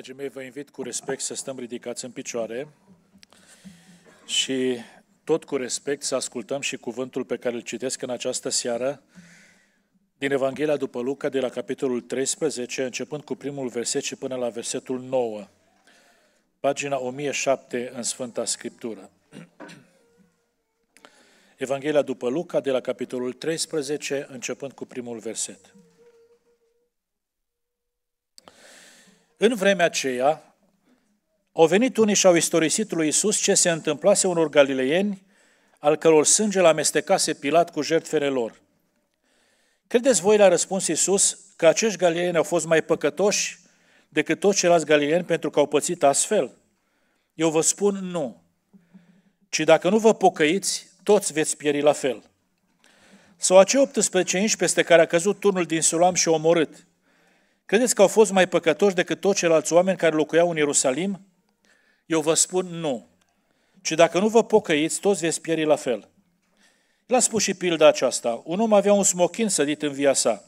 Dragii mei, vă invit cu respect să stăm ridicați în picioare și tot cu respect să ascultăm și cuvântul pe care îl citesc în această seară din Evanghelia după Luca, de la capitolul 13, începând cu primul verset și până la versetul 9, pagina 1007 în Sfânta Scriptură. Evanghelia după Luca, de la capitolul 13, începând cu primul verset. În vremea aceea, au venit unii și au istorisit lui Isus ce se întâmplase unor galileieni al căror sânge l-amestecase Pilat cu jertfele lor. Credeți voi, la răspuns Isus, că acești galileieni au fost mai păcătoși decât toți ceilalți galileieni pentru că au pățit astfel? Eu vă spun nu. Ci dacă nu vă pocăiți, toți veți pieri la fel. Sau acei 18 inși peste care a căzut turnul din Sulam și omorât – Credeți că au fost mai păcătoși decât toți ceilalți oameni care locuiau în Ierusalim? Eu vă spun nu. Și dacă nu vă pocăiți, toți veți pieri la fel. L-a spus și pilda aceasta. Un om avea un smochin sădit în via sa.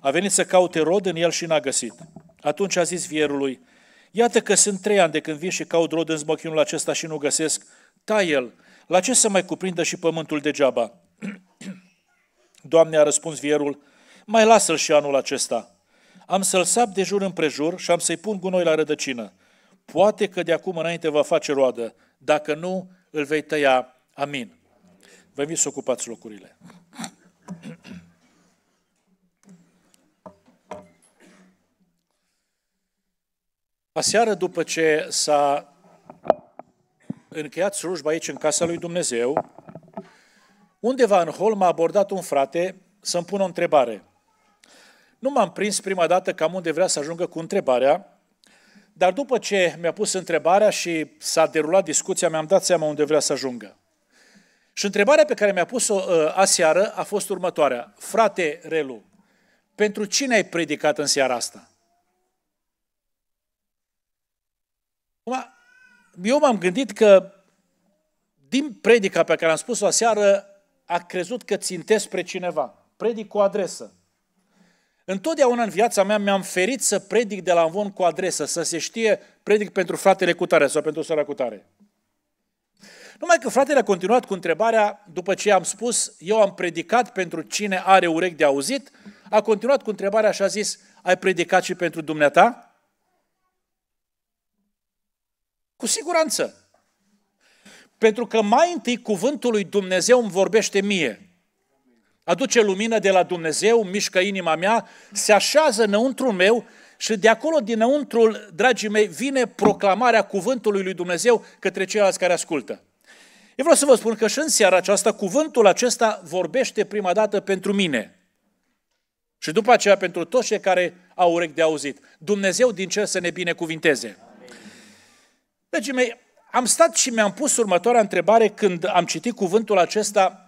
A venit să caute rod în el și n-a găsit. Atunci a zis vierului, iată că sunt trei ani de când vin și caut rod în smochinul acesta și nu găsesc, tai el, la ce să mai cuprindă și pământul degeaba? Doamne, a răspuns vierul, mai lasă-l și anul acesta. Am să-l sap de jur împrejur și am să-i pun gunoi la rădăcină. Poate că de acum înainte va face roadă. Dacă nu, îl vei tăia. Amin. Vă invit să ocupați locurile. Aseară, după ce s-a încheiat slujba aici în casa lui Dumnezeu, undeva în hol m-a abordat un frate să-mi pună o întrebare. Nu m-am prins prima dată cam unde vrea să ajungă cu întrebarea, dar după ce mi-a pus întrebarea și s-a derulat discuția, mi-am dat seama unde vrea să ajungă. Și întrebarea pe care mi-a pus-o uh, aseară a fost următoarea. Frate Relu, pentru cine ai predicat în seara asta? Eu m-am gândit că din predica pe care am spus-o aseară, a crezut că țintesc spre cineva. Predic cu adresă. Întotdeauna în viața mea mi-am ferit să predic de la învon cu adresă, să se știe predic pentru fratele cu tare sau pentru sora cu tare. Numai că fratele a continuat cu întrebarea, după ce am spus, eu am predicat pentru cine are urechi de auzit, a continuat cu întrebarea și a zis, ai predicat și pentru dumneata? Cu siguranță. Pentru că mai întâi cuvântul lui Dumnezeu îmi vorbește mie aduce lumină de la Dumnezeu, mișcă inima mea, se așează înăuntru meu și de acolo, dinăuntru, dragii mei, vine proclamarea cuvântului lui Dumnezeu către ceilalți care ascultă. Eu vreau să vă spun că și în seara aceasta, cuvântul acesta vorbește prima dată pentru mine. Și după aceea pentru toți cei care au urechi de auzit. Dumnezeu din cer să ne binecuvinteze. Dragii mei, am stat și mi-am pus următoarea întrebare când am citit cuvântul acesta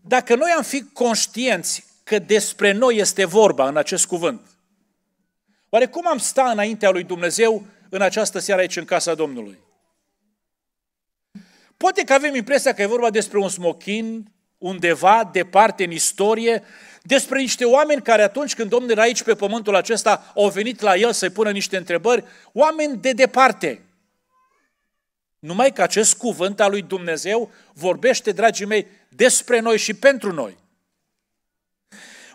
dacă noi am fi conștienți că despre noi este vorba în acest cuvânt, oare cum am sta înaintea lui Dumnezeu în această seară aici în casa Domnului? Poate că avem impresia că e vorba despre un smochin undeva departe în istorie, despre niște oameni care atunci când Domnul era aici pe pământul acesta, au venit la el să-i pună niște întrebări, oameni de departe. Numai că acest cuvânt al lui Dumnezeu vorbește, dragii mei, despre noi și pentru noi.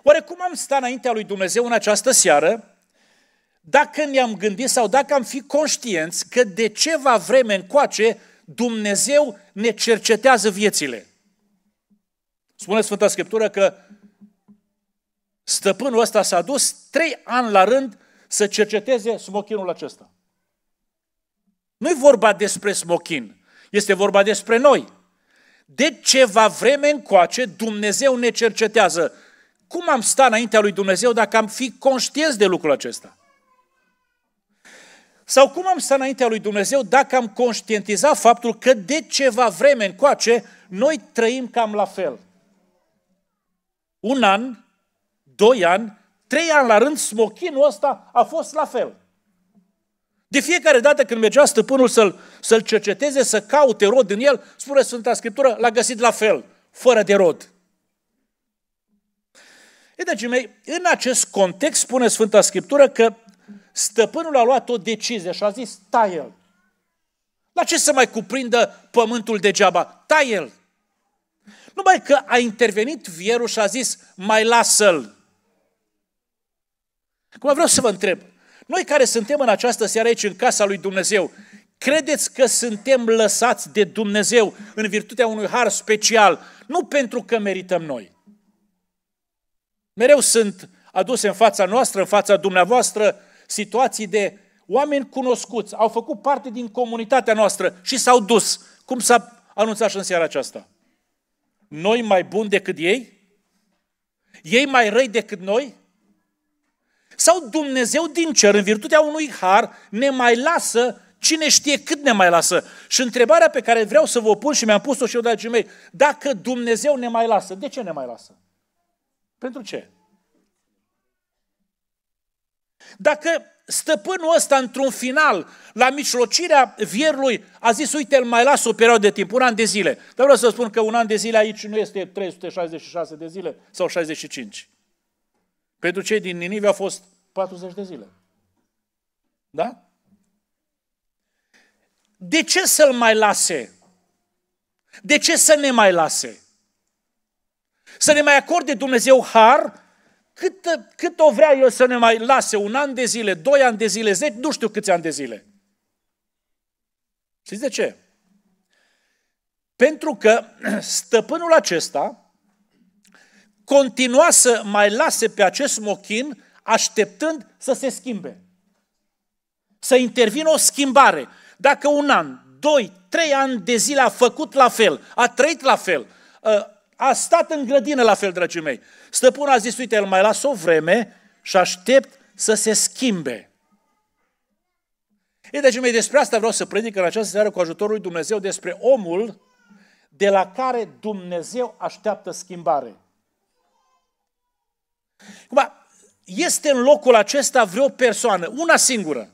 Oare cum am stat înaintea lui Dumnezeu în această seară dacă ne-am gândit sau dacă am fi conștienți că de ceva vreme încoace Dumnezeu ne cercetează viețile? Spune Sfânta Scriptură că stăpânul ăsta s-a dus trei ani la rând să cerceteze smochinul acesta. Nu-i vorba despre smochin, este vorba despre noi. De ceva vreme încoace, Dumnezeu ne cercetează. Cum am sta înaintea lui Dumnezeu dacă am fi conștienți de lucrul acesta? Sau cum am sta înaintea lui Dumnezeu dacă am conștientizat faptul că de ceva vreme încoace noi trăim cam la fel? Un an, doi ani, trei ani la rând, smochinul ăsta a fost la fel. De fiecare dată când mergea stăpânul să-l, să-l cerceteze, să caute rod în el, spune Sfânta Scriptură, l-a găsit la fel, fără de rod. E, dragii mei, în acest context spune Sfânta Scriptură că stăpânul a luat o decizie și a zis, tai el. La ce să mai cuprindă pământul degeaba? Tai el. Numai că a intervenit vierul și a zis, mai lasă-l. Acum vreau să vă întreb, noi care suntem în această seară aici, în casa lui Dumnezeu, credeți că suntem lăsați de Dumnezeu în virtutea unui har special, nu pentru că merităm noi. Mereu sunt aduse în fața noastră, în fața dumneavoastră, situații de oameni cunoscuți, au făcut parte din comunitatea noastră și s-au dus, cum s-a anunțat și în seara aceasta. Noi mai buni decât ei? Ei mai răi decât noi? Sau Dumnezeu din cer, în virtutea unui har, ne mai lasă Cine știe cât ne mai lasă? Și întrebarea pe care vreau să vă pun și mi-am pus-o și eu, dragii mei, dacă Dumnezeu ne mai lasă, de ce ne mai lasă? Pentru ce? Dacă stăpânul ăsta, într-un final, la mijlocirea vierului, a zis, uite, îl mai las o perioadă de timp, un an de zile. Dar vreau să spun că un an de zile aici nu este 366 de zile sau 65. Pentru cei din Ninive a fost 40 de zile. Da? De ce să-l mai lase? De ce să ne mai lase? Să ne mai acorde Dumnezeu har cât, cât o vrea el să ne mai lase, un an de zile, doi ani de zile, zeci, nu știu câți ani de zile. Știți de ce? Pentru că stăpânul acesta, continua să mai lase pe acest mochin așteptând să se schimbe. Să intervină o schimbare. Dacă un an, doi, trei ani de zile a făcut la fel, a trăit la fel, ă, a stat în grădină la fel, dragii mei. Stăpânul a zis, uite, el mai las o vreme și aștept să se schimbe. Ei, dragii mei, despre asta vreau să predic în această seară cu ajutorul lui Dumnezeu despre omul de la care Dumnezeu așteaptă schimbare. Acum, este în locul acesta vreo persoană, una singură,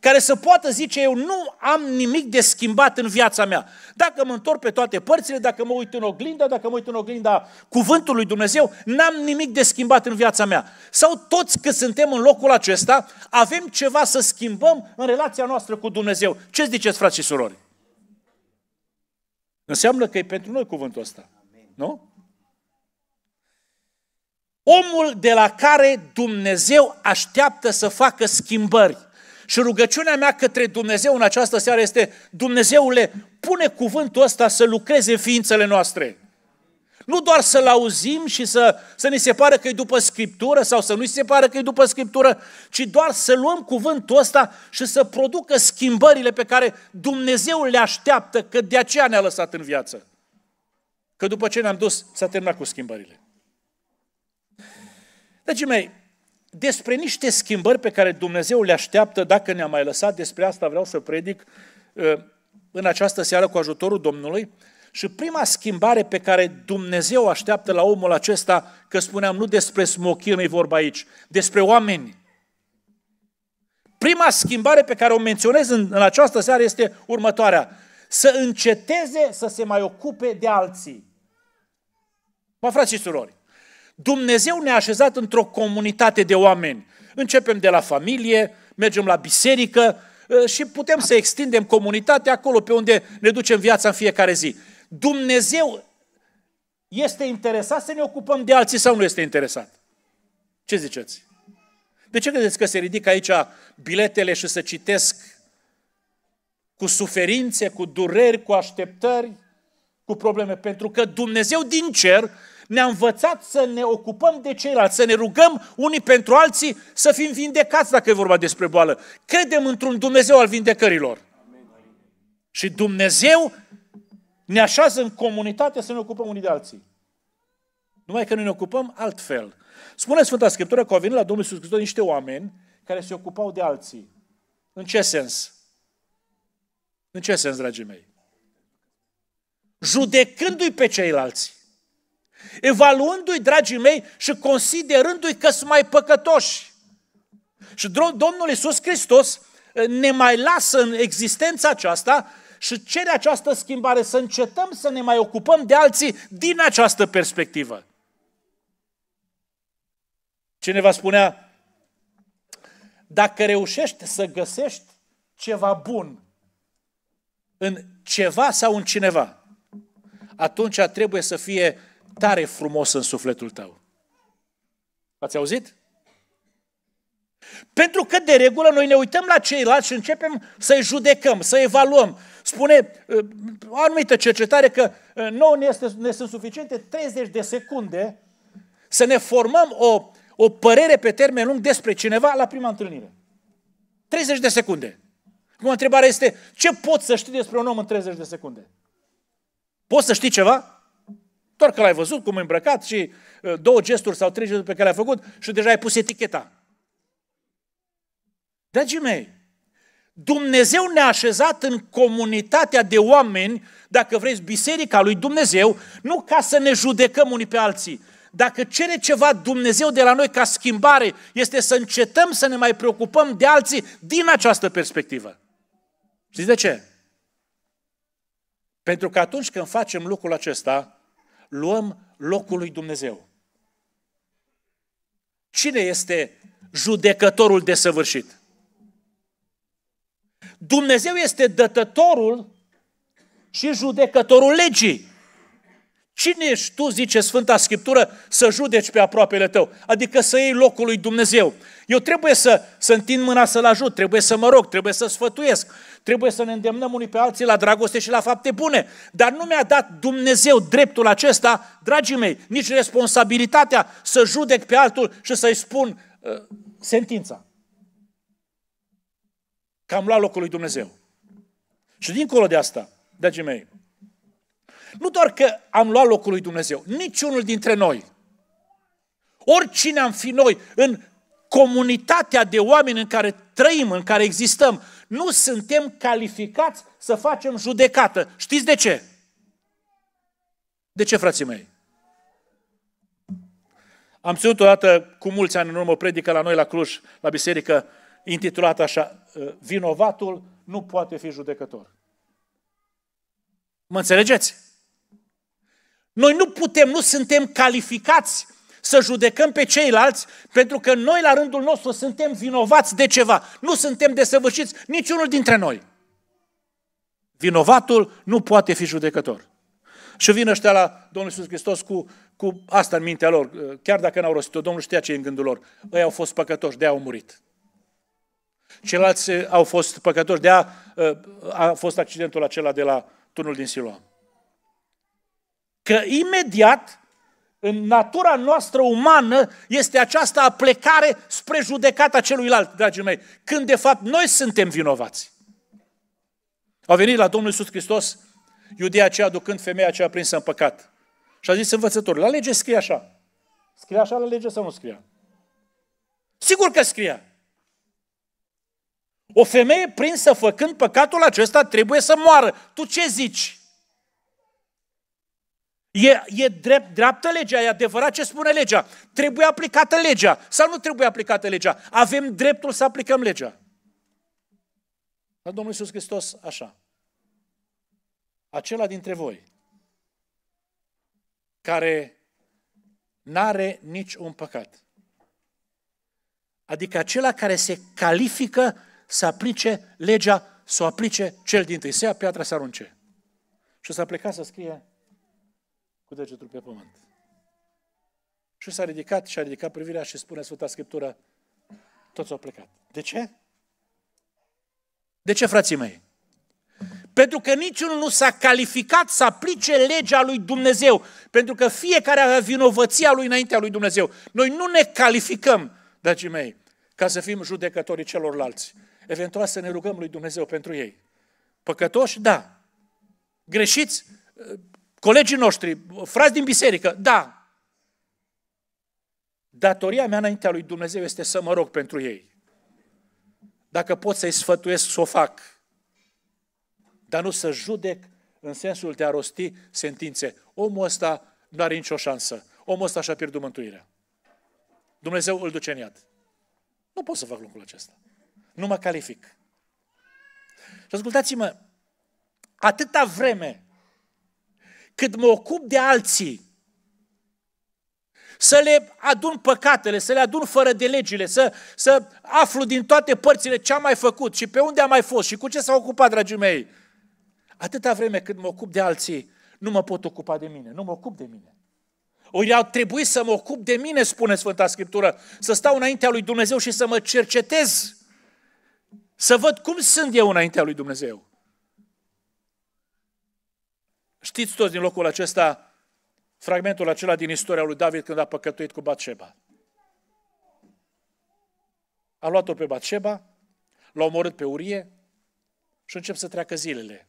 care să poată zice eu nu am nimic de schimbat în viața mea. Dacă mă întorc pe toate părțile, dacă mă uit în oglinda, dacă mă uit în oglinda cuvântului Dumnezeu, n-am nimic de schimbat în viața mea. Sau toți că suntem în locul acesta, avem ceva să schimbăm în relația noastră cu Dumnezeu. Ce ziceți, frați și surori? Înseamnă că e pentru noi cuvântul ăsta. Nu? omul de la care Dumnezeu așteaptă să facă schimbări. Și rugăciunea mea către Dumnezeu în această seară este, Dumnezeule, pune cuvântul ăsta să lucreze ființele noastre. Nu doar să-l auzim și să, să ni se pară că e după Scriptură sau să nu ni se pară că e după Scriptură, ci doar să luăm cuvântul ăsta și să producă schimbările pe care Dumnezeu le așteaptă, că de aceea ne-a lăsat în viață. Că după ce ne-am dus, s-a terminat cu schimbările. Dragii mei, despre niște schimbări pe care Dumnezeu le așteaptă, dacă ne-a mai lăsat, despre asta vreau să predic uh, în această seară cu ajutorul Domnului. Și prima schimbare pe care Dumnezeu așteaptă la omul acesta, că spuneam, nu despre smochină e vorba aici, despre oameni. Prima schimbare pe care o menționez în, în această seară este următoarea. Să înceteze să se mai ocupe de alții. Mă, frați și surori, Dumnezeu ne-a așezat într-o comunitate de oameni. Începem de la familie, mergem la biserică ă, și putem să extindem comunitatea acolo pe unde ne ducem viața în fiecare zi. Dumnezeu este interesat să ne ocupăm de alții sau nu este interesat? Ce ziceți? De ce credeți că se ridică aici biletele și să citesc cu suferințe, cu dureri, cu așteptări, cu probleme? Pentru că Dumnezeu din cer ne-a învățat să ne ocupăm de ceilalți, să ne rugăm unii pentru alții, să fim vindecați dacă e vorba despre boală. Credem într-un Dumnezeu al vindecărilor. Și Dumnezeu ne așează în comunitate să ne ocupăm unii de alții. Numai că noi ne ocupăm altfel. Spune Sfânta Scriptură că au venit la Domnul Iisus Hristos niște oameni care se ocupau de alții. În ce sens? În ce sens, dragii mei? Judecându-i pe ceilalți evaluându-i, dragii mei, și considerându-i că sunt mai păcătoși. Și Domnul Iisus Hristos eh, ne mai lasă în existența aceasta și cere această schimbare, să încetăm să ne mai ocupăm de alții din această perspectivă. Cineva spunea, dacă reușești să găsești ceva bun în ceva sau în cineva, atunci trebuie să fie tare frumos în sufletul tău. Ați auzit? Pentru că de regulă noi ne uităm la ceilalți și începem să-i judecăm, să evaluăm. Spune uh, o anumită cercetare că uh, nouă ne, este, ne sunt suficiente 30 de secunde să ne formăm o, o părere pe termen lung despre cineva la prima întâlnire. 30 de secunde. Acum întrebarea este, ce poți să știi despre un om în 30 de secunde? Poți să știi ceva? Doar că l-ai văzut cum e îmbrăcat și uh, două gesturi sau trei gesturi pe care le-a făcut și deja ai pus eticheta. Dragii mei, Dumnezeu ne-a așezat în comunitatea de oameni, dacă vreți, biserica lui Dumnezeu, nu ca să ne judecăm unii pe alții. Dacă cere ceva Dumnezeu de la noi ca schimbare, este să încetăm să ne mai preocupăm de alții din această perspectivă. Știți de ce? Pentru că atunci când facem lucrul acesta, luăm locul lui Dumnezeu. Cine este judecătorul desăvârșit? Dumnezeu este dătătorul și judecătorul legii. Cine ești tu, zice Sfânta Scriptură, să judeci pe aproapele tău? Adică să iei locul lui Dumnezeu. Eu trebuie să, să întind mâna să-l ajut, trebuie să mă rog, trebuie să sfătuiesc, trebuie să ne îndemnăm unii pe alții la dragoste și la fapte bune. Dar nu mi-a dat Dumnezeu dreptul acesta, dragii mei, nici responsabilitatea să judec pe altul și să-i spun uh, sentința. Că am luat locul lui Dumnezeu. Și dincolo de asta, dragii mei, nu doar că am luat locul lui Dumnezeu, niciunul dintre noi. Oricine am fi noi în comunitatea de oameni în care trăim, în care existăm, nu suntem calificați să facem judecată. Știți de ce? De ce, frații mei? Am ținut odată cu mulți ani în urmă o predică la noi la Cluj, la biserică, intitulată așa, ă, Vinovatul nu poate fi judecător. Mă înțelegeți? Noi nu putem, nu suntem calificați să judecăm pe ceilalți, pentru că noi, la rândul nostru, suntem vinovați de ceva. Nu suntem desăvârșiți niciunul dintre noi. Vinovatul nu poate fi judecător. Și vin ăștia la Domnul Iisus Hristos cu, cu asta în mintea lor. Chiar dacă n-au rostit-o, Domnul știa ce e în gândul lor. Ei au fost păcătoși, de-aia au murit. Ceilalți au fost păcătoși, de-aia uh, a fost accidentul acela de la tunul din Siloam. Că imediat, în natura noastră umană, este această aplecare spre judecata celuilalt, dragii mei, când de fapt noi suntem vinovați. Au venit la Domnul Iisus Hristos iudeia aceea aducând femeia aceea prinsă în păcat. Și a zis învățătorul, la lege scrie așa. Scrie așa la lege sau nu scrie? Sigur că scrie. O femeie prinsă făcând păcatul acesta trebuie să moară. Tu ce zici? E, e drept, dreaptă legea, e adevărat ce spune legea. Trebuie aplicată legea sau nu trebuie aplicată legea? Avem dreptul să aplicăm legea. Dar Domnul Iisus Hristos așa. Acela dintre voi care n-are nici un păcat. Adică acela care se califică să aplice legea, să o aplice cel din tâi. Să ia piatra să arunce. Și o să pleca să scrie cu degetul pe pământ. Și s-a ridicat și a ridicat privirea și spune Sfânta Scriptură, toți au plecat. De ce? De ce, frații mei? Pentru că niciunul nu s-a calificat să aplice legea lui Dumnezeu. Pentru că fiecare avea vinovăția lui înaintea lui Dumnezeu. Noi nu ne calificăm, dragii mei, ca să fim judecătorii celorlalți. Eventual să ne rugăm lui Dumnezeu pentru ei. Păcătoși? Da. Greșiți? colegii noștri, frați din biserică, da. Datoria mea înaintea lui Dumnezeu este să mă rog pentru ei. Dacă pot să-i sfătuiesc, să o fac. Dar nu să judec în sensul de a rosti sentințe. Omul ăsta nu are nicio șansă. Omul ăsta și-a pierdut mântuirea. Dumnezeu îl duce în iad. Nu pot să fac lucrul acesta. Nu mă calific. Și ascultați-mă, atâta vreme cât mă ocup de alții, să le adun păcatele, să le adun fără de legile, să, să aflu din toate părțile ce am mai făcut și pe unde am mai fost și cu ce s-a ocupat, dragii mei. Atâta vreme cât mă ocup de alții, nu mă pot ocupa de mine, nu mă ocup de mine. Ori au trebuit să mă ocup de mine, spune Sfânta Scriptură, să stau înaintea lui Dumnezeu și să mă cercetez, să văd cum sunt eu înaintea lui Dumnezeu. Știți toți din locul acesta fragmentul acela din istoria lui David când a păcătuit cu Batseba. A luat-o pe Batseba, l-a omorât pe Urie și încep să treacă zilele.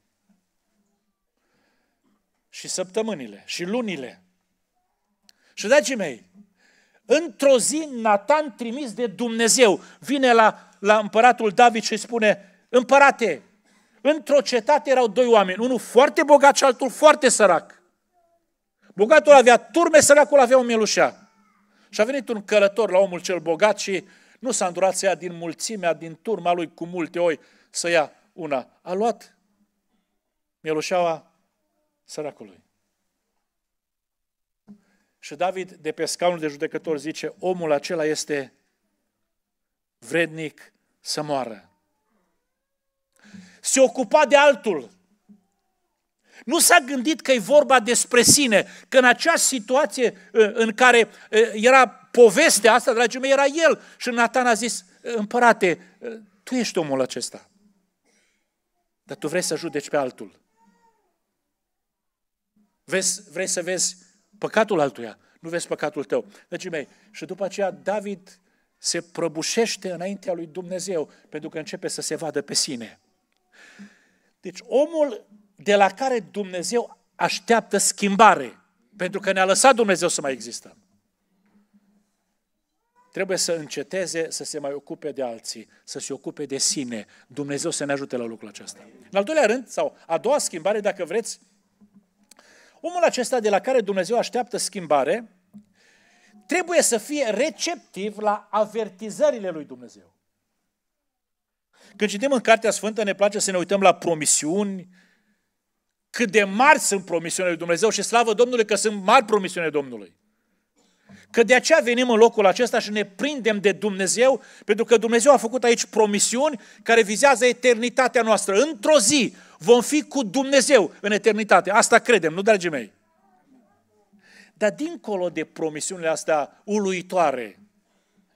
Și săptămânile, și lunile. Și, dragii mei, într-o zi Nathan trimis de Dumnezeu vine la, la împăratul David și îi spune, împărate, Într-o cetate erau doi oameni, unul foarte bogat și altul foarte sărac. Bogatul avea turme, săracul avea o mielușea. Și a venit un călător la omul cel bogat și nu s-a îndurat să ia din mulțimea, din turma lui cu multe oi, să ia una. A luat mielușeaua săracului. Și David, de pe scaunul de judecător, zice, omul acela este vrednic să moară se ocupa de altul. Nu s-a gândit că e vorba despre sine, că în acea situație ă, în care ă, era povestea asta, dragii mei, era el. Și Nathan a zis, împărate, ă, tu ești omul acesta, dar tu vrei să judeci pe altul. Vezi, vrei să vezi păcatul altuia, nu vezi păcatul tău. Dragii mei, și după aceea David se prăbușește înaintea lui Dumnezeu, pentru că începe să se vadă pe sine. Deci omul de la care Dumnezeu așteaptă schimbare, pentru că ne-a lăsat Dumnezeu să mai existăm. Trebuie să înceteze să se mai ocupe de alții, să se ocupe de sine. Dumnezeu să ne ajute la lucrul acesta. În al doilea rând, sau a doua schimbare, dacă vreți, omul acesta de la care Dumnezeu așteaptă schimbare, trebuie să fie receptiv la avertizările lui Dumnezeu. Când citim în Cartea Sfântă, ne place să ne uităm la promisiuni, cât de mari sunt promisiunile lui Dumnezeu și slavă Domnului că sunt mari promisiunile Domnului. Că de aceea venim în locul acesta și ne prindem de Dumnezeu, pentru că Dumnezeu a făcut aici promisiuni care vizează eternitatea noastră. Într-o zi vom fi cu Dumnezeu în eternitate. Asta credem, nu, dragii mei? Dar dincolo de promisiunile astea uluitoare,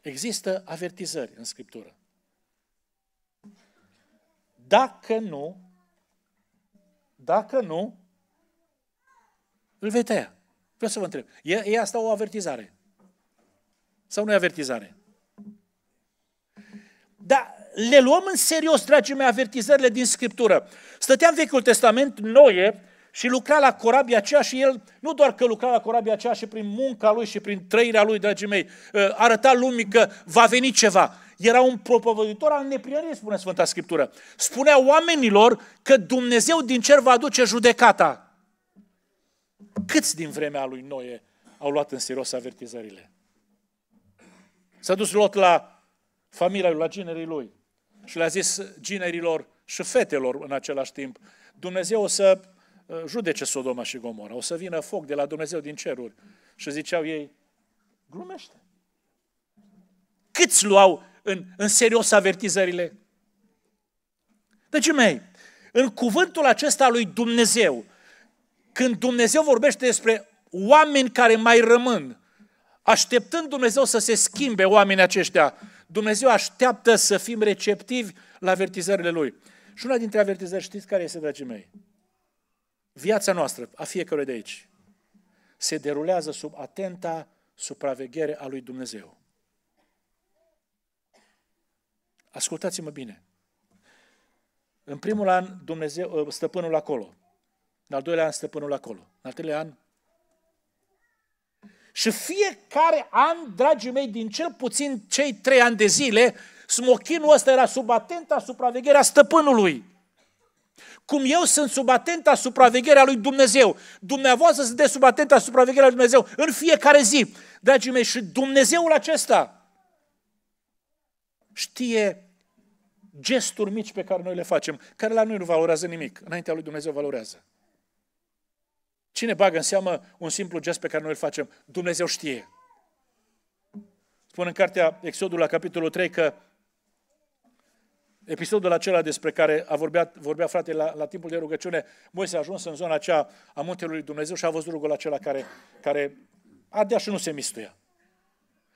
există avertizări în Scriptură. Dacă nu, dacă nu, îl vei tăia. Vreau să vă întreb. E, e asta o avertizare? Sau nu e avertizare? Dar le luăm în serios, dragii mei, avertizările din Scriptură. Stătea în Vechiul Testament Noe și lucra la corabia aceea și el, nu doar că lucra la corabia aceea și prin munca lui și prin trăirea lui, dragii mei, ă, arăta lumii că va veni ceva era un propovăditor al neprihănirii, spune Sfânta Scriptură. Spunea oamenilor că Dumnezeu din cer va aduce judecata. Câți din vremea lui Noe au luat în serios avertizările? S-a dus Lot la familia lui, la ginerii lui și le-a zis ginerilor și fetelor în același timp, Dumnezeu o să uh, judece Sodoma și Gomora, o să vină foc de la Dumnezeu din ceruri. Și ziceau ei, glumește. Câți luau în, în serios avertizările. Dragii mei, în cuvântul acesta lui Dumnezeu, când Dumnezeu vorbește despre oameni care mai rămân, așteptând Dumnezeu să se schimbe oamenii aceștia, Dumnezeu așteaptă să fim receptivi la avertizările Lui. Și una dintre avertizări, știți care este, dragii mei? Viața noastră, a fiecărui de aici, se derulează sub atenta supraveghere a lui Dumnezeu. Ascultați-mă bine. În primul an, Dumnezeu, ă, stăpânul acolo. În al doilea an, stăpânul acolo. În al treilea an, și fiecare an, dragii mei, din cel puțin cei trei ani de zile, smochinul ăsta era sub atenta supravegherea stăpânului. Cum eu sunt sub atenta supravegherea lui Dumnezeu, dumneavoastră sunteți sub atenta supravegherea lui Dumnezeu în fiecare zi. Dragii mei, și Dumnezeul acesta știe gesturi mici pe care noi le facem, care la noi nu valorează nimic, înaintea lui Dumnezeu valorează. Cine bagă în seamă un simplu gest pe care noi îl facem? Dumnezeu știe. Spune în cartea Exodul la capitolul 3 că episodul acela despre care a vorbea, vorbea fratele la, la timpul de rugăciune, Moise a ajuns în zona aceea a muntelui Dumnezeu și a văzut rugul acela care, care ardea și nu se mistuia.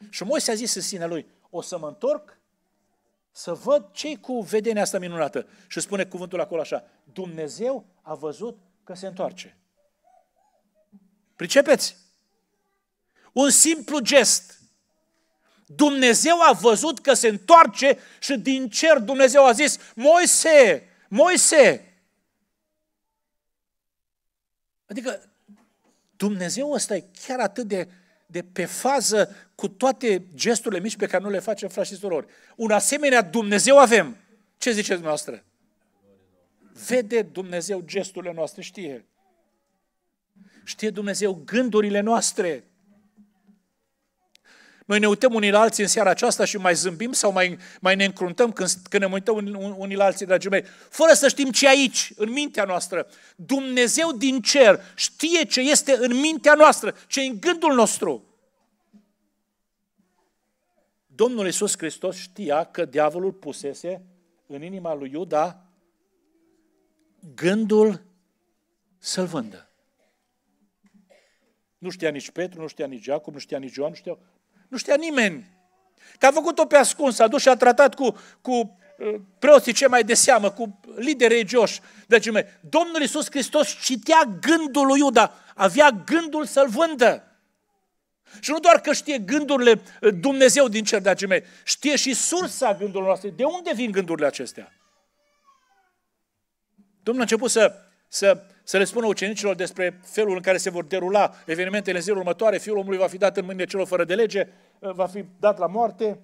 Și Moise a zis în sine lui, o să mă întorc să văd ce cu vedenia asta minunată. Și spune cuvântul acolo așa, Dumnezeu a văzut că se întoarce. Pricepeți? Un simplu gest. Dumnezeu a văzut că se întoarce și din cer Dumnezeu a zis, Moise, Moise! Adică Dumnezeu ăsta e chiar atât de de pe fază cu toate gesturile mici pe care nu le facem, frați și surori. Un asemenea Dumnezeu avem. Ce ziceți noastră? Vede Dumnezeu gesturile noastre, știe. Știe Dumnezeu gândurile noastre. Noi ne uităm unii la alții în seara aceasta și mai zâmbim sau mai, mai ne încruntăm când, când ne uităm unii la alții, dragii mei, fără să știm ce aici, în mintea noastră. Dumnezeu din cer știe ce este în mintea noastră, ce e în gândul nostru. Domnul Isus Hristos știa că diavolul pusese în inima lui Iuda gândul să-l vândă. Nu știa nici Petru, nu știa nici Iacob, nu știa nici Ioan, nu știa nu știa nimeni. Că a făcut-o pe ascuns, a dus și a tratat cu, cu uh, preoții ce mai de seamă, cu lideri religioși. Deci, mei, Domnul Iisus Hristos citea gândul lui Iuda, avea gândul să-l vândă. Și nu doar că știe gândurile uh, Dumnezeu din cer, dragii mei, știe și sursa gândurilor noastre. De unde vin gândurile acestea? Domnul a început să, să să le spună ucenicilor despre felul în care se vor derula evenimentele în zilele următoare, fiul omului va fi dat în mâinile celor fără de lege, eh, va fi dat la moarte.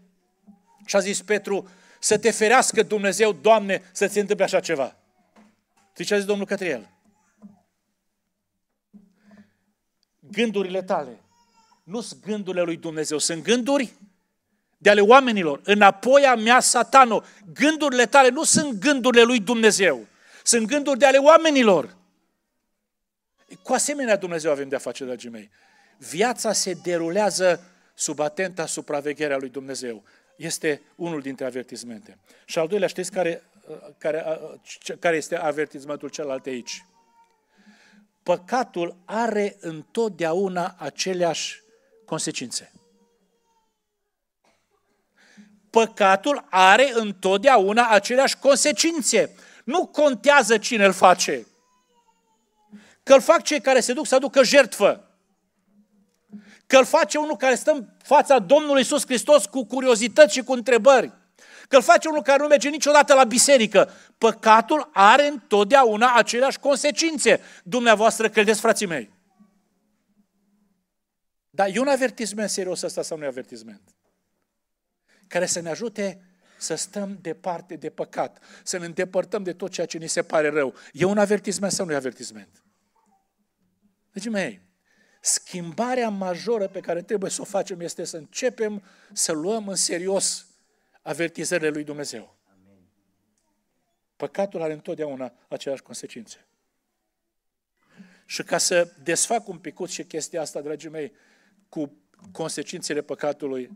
Și a zis Petru, să te ferească Dumnezeu, Doamne, să ți întâmple așa ceva. Și ce a zis Domnul către el? Gândurile tale nu sunt gândurile lui Dumnezeu, sunt gânduri de ale oamenilor. Înapoi a mea, satano, gândurile tale nu sunt gândurile lui Dumnezeu, sunt gânduri de ale oamenilor. Cu asemenea Dumnezeu avem de-a face, dragii mei. Viața se derulează sub atenta supravegherea lui Dumnezeu. Este unul dintre avertismente. Și al doilea, știți care, uh, care, uh, care este avertismentul celălalt aici? Păcatul are întotdeauna aceleași consecințe. Păcatul are întotdeauna aceleași consecințe. Nu contează cine îl face că îl fac cei care se duc să aducă jertfă. Că îl face unul care stă în fața Domnului Iisus Hristos cu curiozități și cu întrebări. Că îl face unul care nu merge niciodată la biserică. Păcatul are întotdeauna aceleași consecințe. Dumneavoastră credeți, frații mei. Dar e un avertisment serios ăsta sau nu e avertisment? Care să ne ajute să stăm departe de păcat, să ne îndepărtăm de tot ceea ce ni se pare rău. E un avertisment sau nu e avertisment? Deci, mei, schimbarea majoră pe care trebuie să o facem este să începem să luăm în serios avertizările lui Dumnezeu. Păcatul are întotdeauna aceleași consecințe. Și ca să desfac un picut și chestia asta, dragii mei, cu consecințele păcatului,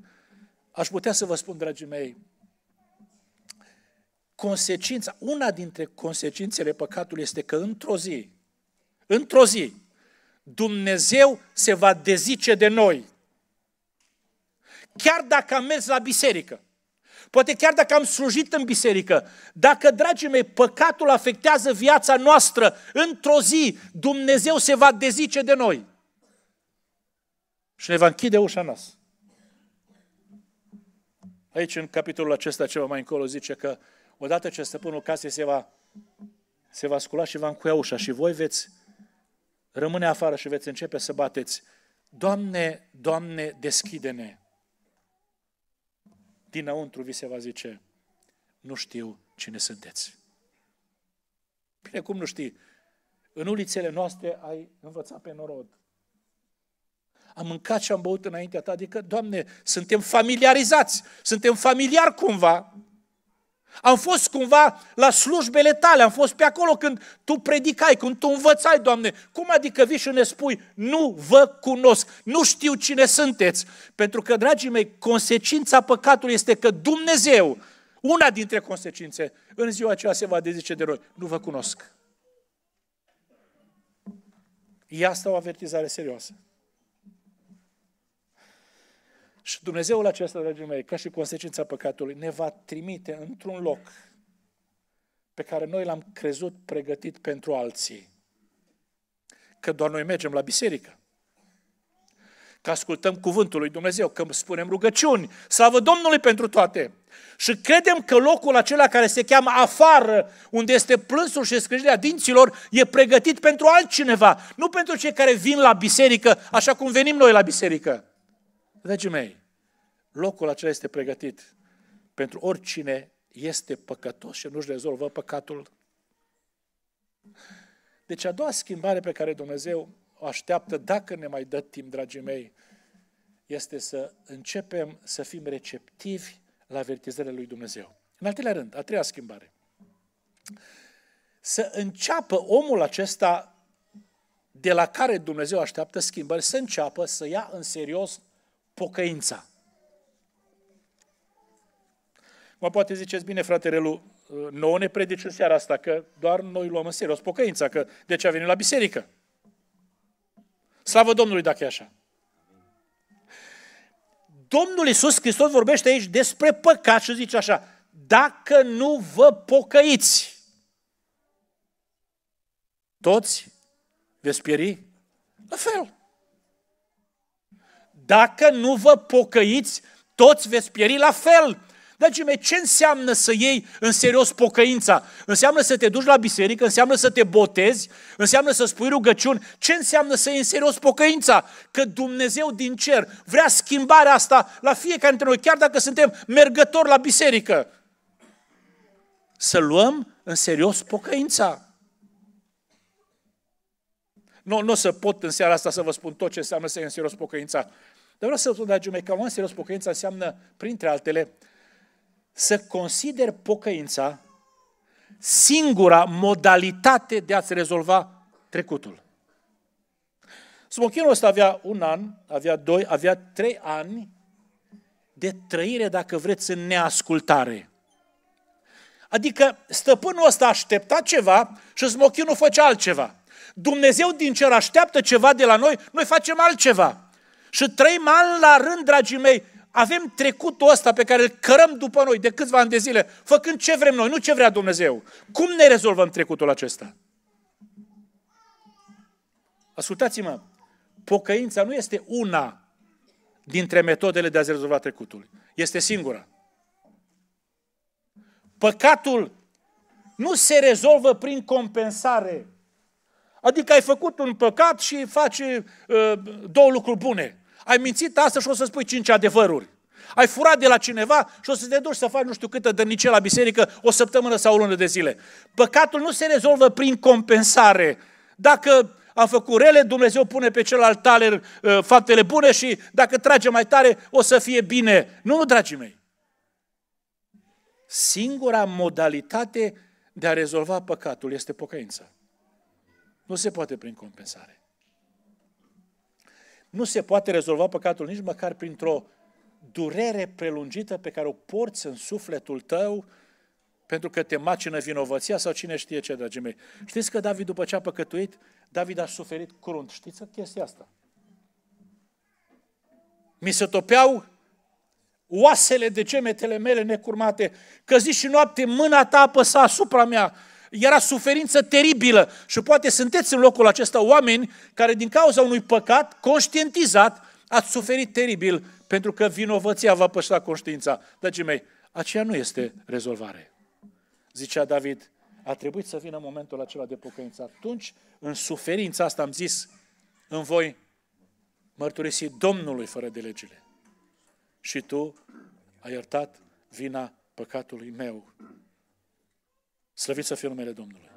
aș putea să vă spun, dragii mei, consecința, una dintre consecințele păcatului este că într-o zi, într-o zi, Dumnezeu se va dezice de noi. Chiar dacă am mers la biserică, poate chiar dacă am slujit în biserică, dacă, dragii mei, păcatul afectează viața noastră, într-o zi Dumnezeu se va dezice de noi. Și ne va închide ușa nas. Aici, în capitolul acesta, ceva mai încolo, zice că odată ce stăpânul casei se va, se va scula și va încuia ușa și voi veți rămâne afară și veți începe să bateți. Doamne, Doamne, deschide-ne! Dinăuntru vi se va zice, nu știu cine sunteți. Bine, cum nu știi? În ulițele noastre ai învățat pe norod. Am mâncat și am băut înaintea ta, adică, Doamne, suntem familiarizați, suntem familiar cumva am fost cumva la slujbele tale, am fost pe acolo când tu predicai, când tu învățai, Doamne. Cum adică vii și ne spui, nu vă cunosc, nu știu cine sunteți? Pentru că, dragii mei, consecința păcatului este că Dumnezeu, una dintre consecințe, în ziua aceea se va dezice de noi, nu vă cunosc. E asta o avertizare serioasă. Și Dumnezeul acesta, dragii mei, ca și consecința păcatului, ne va trimite într-un loc pe care noi l-am crezut pregătit pentru alții. Că doar noi mergem la biserică. Că ascultăm cuvântul lui Dumnezeu, că spunem rugăciuni, slavă Domnului pentru toate. Și credem că locul acela care se cheamă afară, unde este plânsul și scrâșnirea dinților, e pregătit pentru altcineva, nu pentru cei care vin la biserică așa cum venim noi la biserică Dragii mei, locul acela este pregătit pentru oricine este păcătos și nu-și rezolvă păcatul. Deci a doua schimbare pe care Dumnezeu o așteaptă, dacă ne mai dă timp, dragii mei, este să începem să fim receptivi la avertizările lui Dumnezeu. În al treilea rând, a treia schimbare. Să înceapă omul acesta de la care Dumnezeu așteaptă schimbări, să înceapă să ia în serios pocăința. Mă poate ziceți, bine, frate Relu, nouă ne predici în seara asta, că doar noi luăm în serios pocăința, că de ce a venit la biserică? Slavă Domnului dacă e așa. Domnul Iisus Hristos vorbește aici despre păcat și zice așa, dacă nu vă pocăiți, toți veți pieri la fel. Dacă nu vă pocăiți, toți veți pieri la fel. Dragii mei, ce înseamnă să iei în serios pocăința? Înseamnă să te duci la biserică, înseamnă să te botezi, înseamnă să spui rugăciuni. Ce înseamnă să iei în serios pocăința? Că Dumnezeu din cer vrea schimbarea asta la fiecare dintre noi, chiar dacă suntem mergători la biserică. Să luăm în serios pocăința. Nu, nu o să pot în seara asta să vă spun tot ce înseamnă să iei în serios pocăința, dar vreau să spun, dragii mei, că în serios pocăința înseamnă, printre altele, să consider pocăința singura modalitate de a-ți rezolva trecutul. Smochinul ăsta avea un an, avea doi, avea trei ani de trăire, dacă vreți, în neascultare. Adică stăpânul ăsta aștepta ceva și smochinul făcea altceva. Dumnezeu din cer așteaptă ceva de la noi, noi facem altceva. Și trăim ani la rând, dragii mei, avem trecutul ăsta pe care îl cărăm după noi de câțiva ani de zile, făcând ce vrem noi, nu ce vrea Dumnezeu. Cum ne rezolvăm trecutul acesta? Ascultați-mă, pocăința nu este una dintre metodele de a-ți rezolva trecutul. Este singura. Păcatul nu se rezolvă prin compensare. Adică ai făcut un păcat și faci uh, două lucruri bune. Ai mințit asta și o să spui cinci adevăruri. Ai furat de la cineva și o să te duci să faci nu știu câtă dărnicie la biserică o săptămână sau o lună de zile. Păcatul nu se rezolvă prin compensare. Dacă am făcut rele, Dumnezeu pune pe celălalt taler uh, faptele bune și dacă trage mai tare, o să fie bine. Nu, nu, dragii mei. Singura modalitate de a rezolva păcatul este pocăința. Nu se poate prin compensare. Nu se poate rezolva păcatul nici măcar printr-o durere prelungită pe care o porți în sufletul tău pentru că te macină vinovăția sau cine știe ce, dragii mei. Știți că David, după ce a păcătuit, David a suferit crunt. Știți chestia asta? Mi se topeau oasele de gemetele mele necurmate, că zi și noapte mâna ta apăsa asupra mea era suferință teribilă. Și poate sunteți în locul acesta oameni care din cauza unui păcat conștientizat ați suferit teribil pentru că vinovăția va pășta conștiința. Dragii mei, aceea nu este rezolvare. Zicea David, a trebuit să vină momentul acela de pocăință. Atunci, în suferința asta am zis, în voi mărturisi Domnului fără de legile. Și tu ai iertat vina păcatului meu. Slăviți să fie numele Domnului.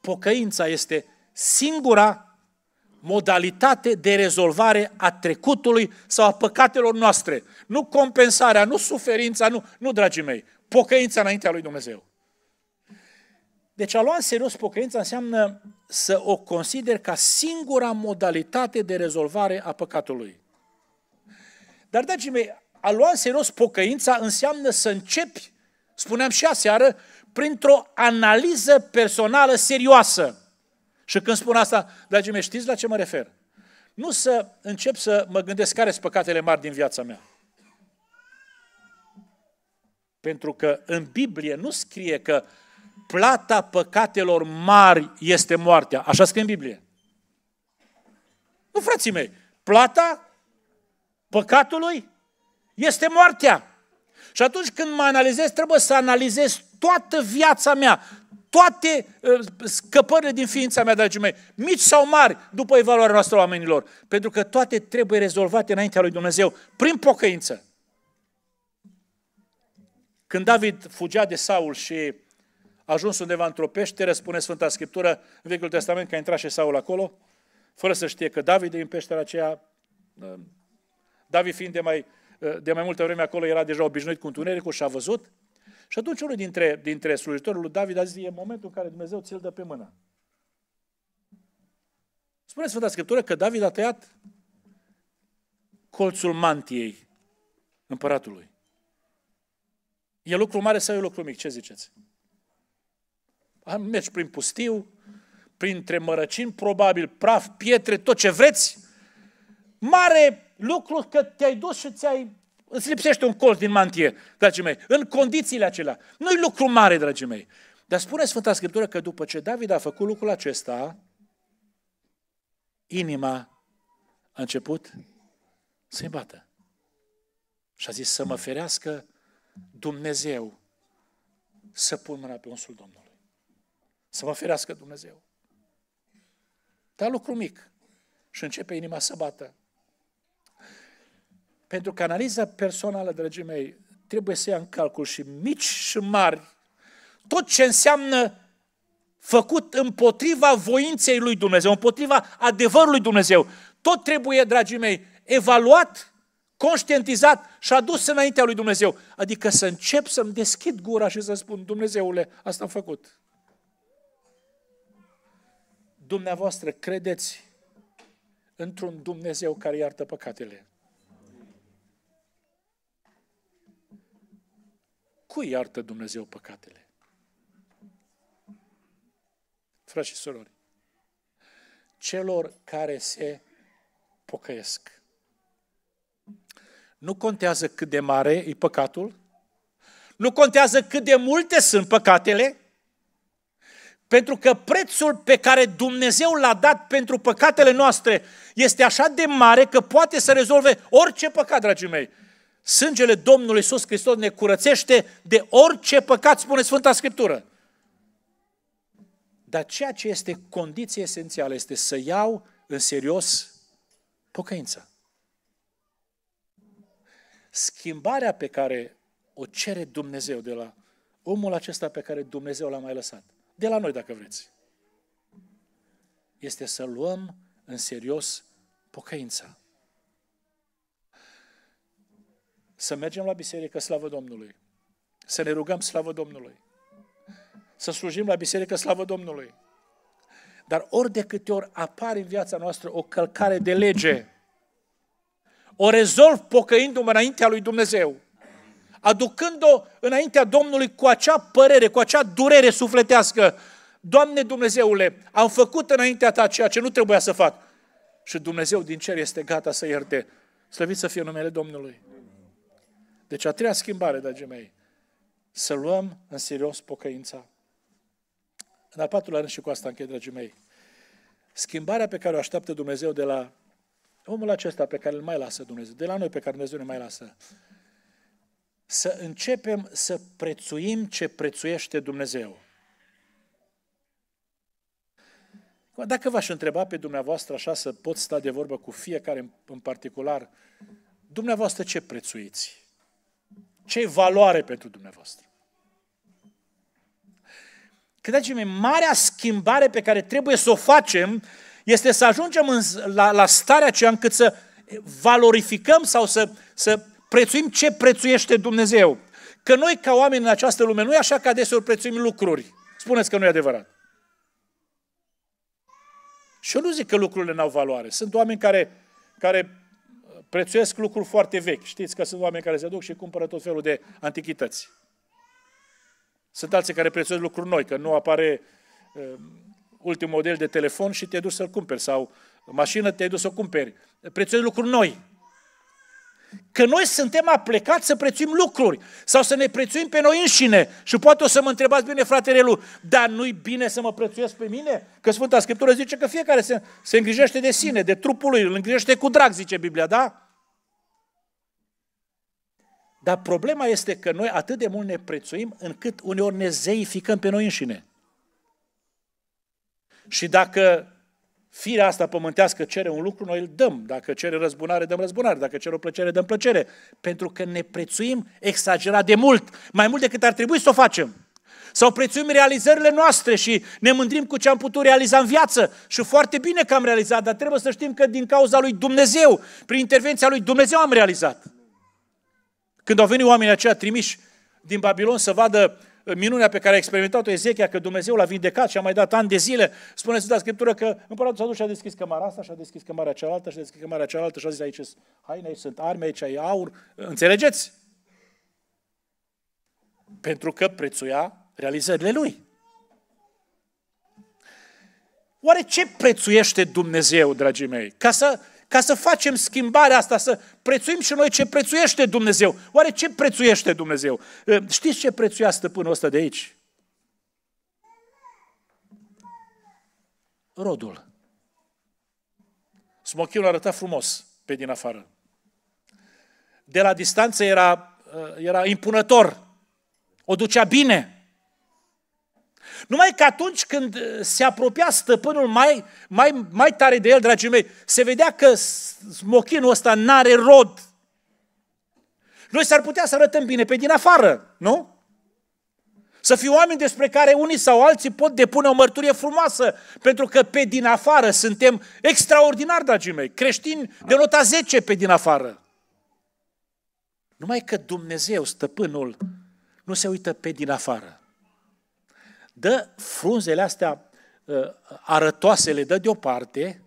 Pocăința este singura modalitate de rezolvare a trecutului sau a păcatelor noastre. Nu compensarea, nu suferința, nu, nu dragii mei. Pocăința înaintea lui Dumnezeu. Deci a lua în serios pocăința înseamnă să o consider ca singura modalitate de rezolvare a păcatului. Dar, dragii mei, a lua în serios pocăința înseamnă să începi spuneam și aseară, printr-o analiză personală serioasă. Și când spun asta, dragii mei, știți la ce mă refer? Nu să încep să mă gândesc care sunt păcatele mari din viața mea. Pentru că în Biblie nu scrie că plata păcatelor mari este moartea. Așa scrie în Biblie. Nu, frații mei, plata păcatului este moartea. Și atunci când mă analizez, trebuie să analizez toată viața mea, toate ă, scăpările din ființa mea, dragii mei, mici sau mari, după evaluarea noastră a oamenilor. Pentru că toate trebuie rezolvate înaintea lui Dumnezeu, prin pocăință. Când David fugea de Saul și a ajuns undeva într-o peșteră, spune Sfânta Scriptură în Vechiul Testament că a intrat și Saul acolo, fără să știe că David e în peștera aceea, ă, David fiind de mai Eh, de mai multă vreme acolo era deja obișnuit cu întunericul și a văzut. Și atunci unul dintre, dintre slujitorul lui David a zis, e momentul în care Dumnezeu ți-l dă pe mână. Spune Sfânta Scriptură că David a tăiat colțul mantiei împăratului. E lucru mare sau e lucru mic? Ce ziceți? Mergi prin pustiu, printre mărăcini, probabil praf, pietre, tot ce vreți. Mare lucru că te-ai dus și ți-ai... Îți lipsește un colț din mantie, dragii mei, în condițiile acelea. Nu-i lucru mare, dragii mei. Dar spune Sfânta Scriptură că după ce David a făcut lucrul acesta, inima a început să-i bată. Și a zis să mă ferească Dumnezeu să pun mâna pe unsul Domnului. Să mă ferească Dumnezeu. Dar lucru mic. Și începe inima să bată. Pentru că analiza personală, dragii mei, trebuie să ia în calcul și mici și mari tot ce înseamnă făcut împotriva voinței lui Dumnezeu, împotriva adevărului Dumnezeu. Tot trebuie, dragii mei, evaluat, conștientizat și adus înaintea lui Dumnezeu. Adică să încep să-mi deschid gura și să spun, Dumnezeule, asta am făcut. Dumneavoastră credeți într-un Dumnezeu care iartă păcatele. Cui iartă Dumnezeu păcatele? Frați și surori, celor care se pocăiesc. Nu contează cât de mare e păcatul, nu contează cât de multe sunt păcatele, pentru că prețul pe care Dumnezeu l-a dat pentru păcatele noastre este așa de mare că poate să rezolve orice păcat, dragii mei. Sângele Domnului Iisus Hristos ne curățește de orice păcat, spune Sfânta Scriptură. Dar ceea ce este condiție esențială este să iau în serios pocăința. Schimbarea pe care o cere Dumnezeu de la omul acesta pe care Dumnezeu l-a mai lăsat, de la noi dacă vreți, este să luăm în serios pocăința. Să mergem la biserică, slavă Domnului. Să ne rugăm, slavă Domnului. Să slujim la biserică, slavă Domnului. Dar ori de câte ori apare în viața noastră o călcare de lege, o rezolv pocăindu-mă înaintea lui Dumnezeu, aducând-o înaintea Domnului cu acea părere, cu acea durere sufletească. Doamne Dumnezeule, am făcut înaintea Ta ceea ce nu trebuia să fac. Și Dumnezeu din cer este gata să ierte. Slăvit să fie numele Domnului. Deci a treia schimbare, dragii mei, să luăm în serios pocăința. În al patrulea rând și cu asta închei, dragii mei, schimbarea pe care o așteaptă Dumnezeu de la omul acesta pe care îl mai lasă Dumnezeu, de la noi pe care Dumnezeu ne mai lasă, să începem să prețuim ce prețuiește Dumnezeu. Dacă v-aș întreba pe dumneavoastră așa să pot sta de vorbă cu fiecare în particular, dumneavoastră ce prețuiți? ce valoare pentru dumneavoastră. Credeți-mă, marea schimbare pe care trebuie să o facem este să ajungem în, la, la starea aceea încât să valorificăm sau să, să prețuim ce prețuiește Dumnezeu. Că noi, ca oameni în această lume, nu e așa că adeseori prețuim lucruri. Spuneți că nu e adevărat. Și eu nu zic că lucrurile n-au valoare. Sunt oameni care, care prețuiesc lucruri foarte vechi. Știți că sunt oameni care se duc și cumpără tot felul de antichități. Sunt alții care prețuiesc lucruri noi, că nu apare uh, ultimul model de telefon și te duci să-l cumperi, sau mașină te-ai dus să o cumperi. Prețuiesc lucruri noi. Că noi suntem aplecați să prețuim lucruri sau să ne prețuim pe noi înșine. Și poate o să mă întrebați bine, fratele lui, dar nu-i bine să mă prețuiesc pe mine? Că Sfânta Scriptură zice că fiecare se, se îngrijește de sine, de trupul lui, îl îngrijește cu drag, zice Biblia, da? Dar problema este că noi atât de mult ne prețuim încât uneori ne zeificăm pe noi înșine. Și dacă firea asta pământească cere un lucru, noi îl dăm. Dacă cere răzbunare, dăm răzbunare. Dacă cere o plăcere, dăm plăcere. Pentru că ne prețuim exagerat de mult, mai mult decât ar trebui să o facem. Sau prețuim realizările noastre și ne mândrim cu ce am putut realiza în viață. Și foarte bine că am realizat, dar trebuie să știm că din cauza lui Dumnezeu, prin intervenția lui Dumnezeu am realizat. Când au venit oamenii aceia trimiși din Babilon să vadă minunea pe care a experimentat-o Ezechia, că Dumnezeu l-a vindecat și a mai dat ani de zile. Spune Sfânta Scriptură că împăratul s-a dus și a deschis cămara asta, și a deschis cămara cealaltă, și a deschis cămara cealaltă și a zis aici sunt haine, aici sunt arme, aici e aur. Înțelegeți? Pentru că prețuia realizările lui. Oare ce prețuiește Dumnezeu, dragii mei? Ca să ca să facem schimbarea asta, să prețuim și noi ce prețuiește Dumnezeu. Oare ce prețuiește Dumnezeu? Ă, știți ce prețuia stăpânul ăsta de aici? Rodul. Smochiul arăta frumos pe din afară. De la distanță era, ă, era impunător. O ducea bine. Numai că atunci când uh, se apropia stăpânul mai, mai, mai tare de el, dragii mei, se vedea că smochinul ăsta n-are rod. Noi s-ar putea să arătăm bine pe din afară, nu? Să fie oameni despre care unii sau alții pot depune o mărturie frumoasă, pentru că pe din afară suntem extraordinari, dragii mei, creștini de nota 10 pe din afară. Numai că Dumnezeu, stăpânul, nu se uită pe din afară dă frunzele astea ă, arătoasele, dă deoparte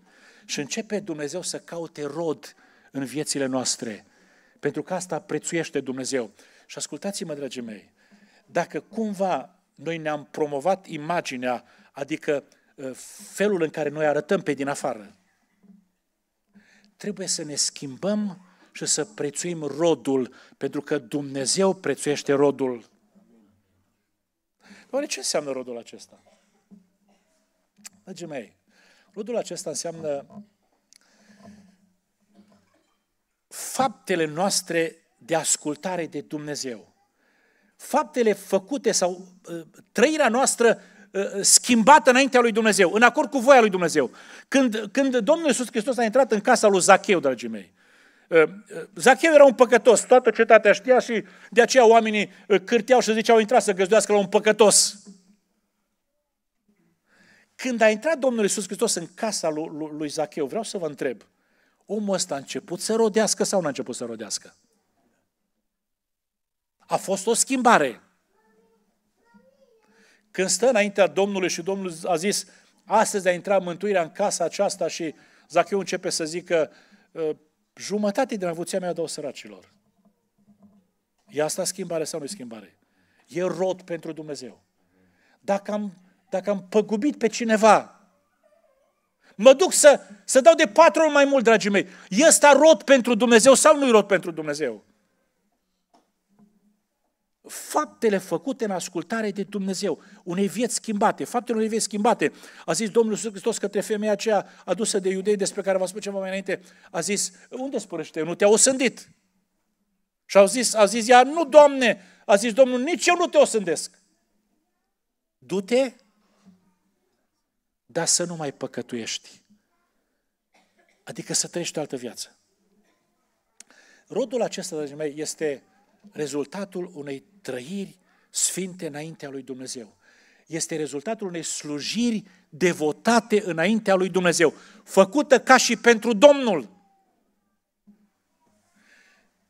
și începe Dumnezeu să caute rod în viețile noastre. Pentru că asta prețuiește Dumnezeu. Și ascultați-mă, dragii mei, dacă cumva noi ne-am promovat imaginea, adică ă, felul în care noi arătăm pe din afară, trebuie să ne schimbăm și să prețuim rodul, pentru că Dumnezeu prețuiește rodul. Oare ce înseamnă rodul acesta? Dragii mei, rodul acesta înseamnă faptele noastre de ascultare de Dumnezeu. Faptele făcute sau uh, trăirea noastră uh, schimbată înaintea lui Dumnezeu, în acord cu voia lui Dumnezeu. Când, când Domnul Iisus Hristos a intrat în casa lui Zacheu, dragii mei, Ă, Zacheu era un păcătos, toată cetatea știa și de aceea oamenii ă, cârteau și ziceau, intrat să găzduiască la un păcătos. Când a intrat Domnul Iisus Hristos în casa lui, lui Zacheu, vreau să vă întreb, omul ăsta a început să rodească sau nu a început să rodească? A fost o schimbare. Când stă înaintea Domnului și Domnul a zis, astăzi a intrat mântuirea în casa aceasta și Zacheu începe să zică, ă, jumătate din avuția mea dau săracilor. E asta schimbare sau nu schimbare? E rod pentru Dumnezeu. Dacă am, dacă am păgubit pe cineva, mă duc să, să dau de patru ori mai mult, dragii mei. E asta rod pentru Dumnezeu sau nu e rod pentru Dumnezeu? faptele făcute în ascultare de Dumnezeu, unei vieți schimbate, faptele unei vieți schimbate. A zis Domnul Iisus Hristos către femeia aceea adusă de iudei despre care v a spus ceva mai înainte, a zis, unde spărăște? Nu te-au osândit. Și au zis, a zis ea, nu, Doamne, a zis Domnul, nici eu nu te osândesc. Du-te, dar să nu mai păcătuiești. Adică să trăiești o altă viață. Rodul acesta, dragii mei, este rezultatul unei trăiri sfinte înaintea lui Dumnezeu. Este rezultatul unei slujiri devotate înaintea lui Dumnezeu, făcută ca și pentru Domnul.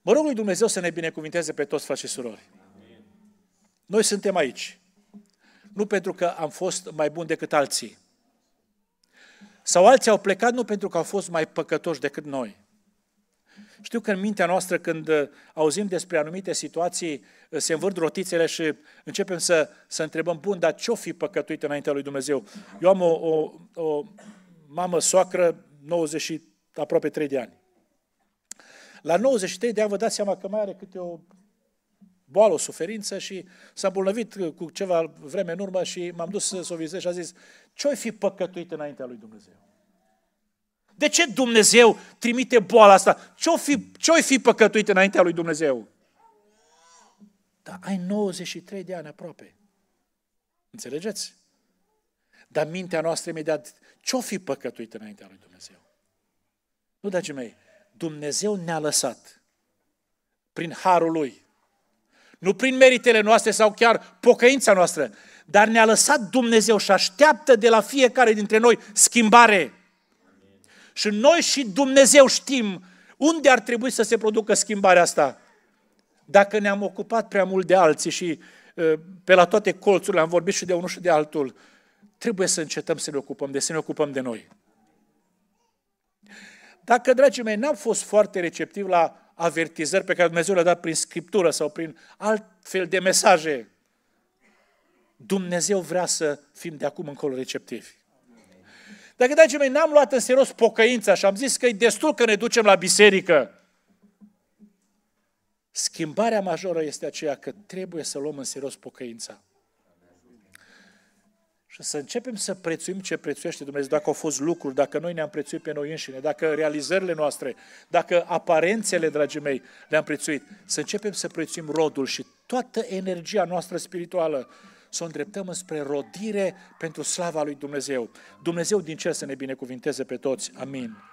Mă rog lui Dumnezeu să ne binecuvinteze pe toți frați și surori. Noi suntem aici. Nu pentru că am fost mai buni decât alții. Sau alții au plecat nu pentru că au fost mai păcătoși decât noi. Știu că în mintea noastră, când uh, auzim despre anumite situații, uh, se învârt rotițele și începem să, să întrebăm, bun, dar ce-o fi păcătuit înaintea lui Dumnezeu? Eu am o, o, o mamă soacră, 90 și aproape 3 de ani. La 93 de ani vă dați seama că mai are câte o boală, o suferință și s-a îmbolnăvit uh, cu ceva vreme în urmă și m-am dus să o vizez și a zis, ce-o fi păcătuit înaintea lui Dumnezeu? De ce Dumnezeu trimite boala asta? Ce-o fi, ce-o fi păcătuit înaintea lui Dumnezeu? Dar ai 93 de ani aproape. Înțelegeți? Dar mintea noastră imediat, ce-o fi păcătuit înaintea lui Dumnezeu? Nu, dragii mei, Dumnezeu ne-a lăsat prin harul Lui, nu prin meritele noastre sau chiar pocăința noastră, dar ne-a lăsat Dumnezeu și așteaptă de la fiecare dintre noi schimbare. Și noi și Dumnezeu știm unde ar trebui să se producă schimbarea asta. Dacă ne-am ocupat prea mult de alții și ă, pe la toate colțurile am vorbit și de unul și de altul, trebuie să încetăm să ne ocupăm de, să ne ocupăm de noi. Dacă, dragii mei, n-am fost foarte receptiv la avertizări pe care Dumnezeu le-a dat prin Scriptură sau prin alt fel de mesaje, Dumnezeu vrea să fim de acum încolo receptivi. Dacă, dragii mei, n-am luat în serios pocăința și am zis că e destul că ne ducem la biserică, schimbarea majoră este aceea că trebuie să luăm în serios pocăința. Și să începem să prețuim ce prețuiește Dumnezeu, dacă au fost lucruri, dacă noi ne-am prețuit pe noi înșine, dacă realizările noastre, dacă aparențele, dragii mei, le-am prețuit. Să începem să prețuim rodul și toată energia noastră spirituală să o îndreptăm spre rodire pentru slava lui Dumnezeu. Dumnezeu din cer să ne binecuvinteze pe toți. Amin.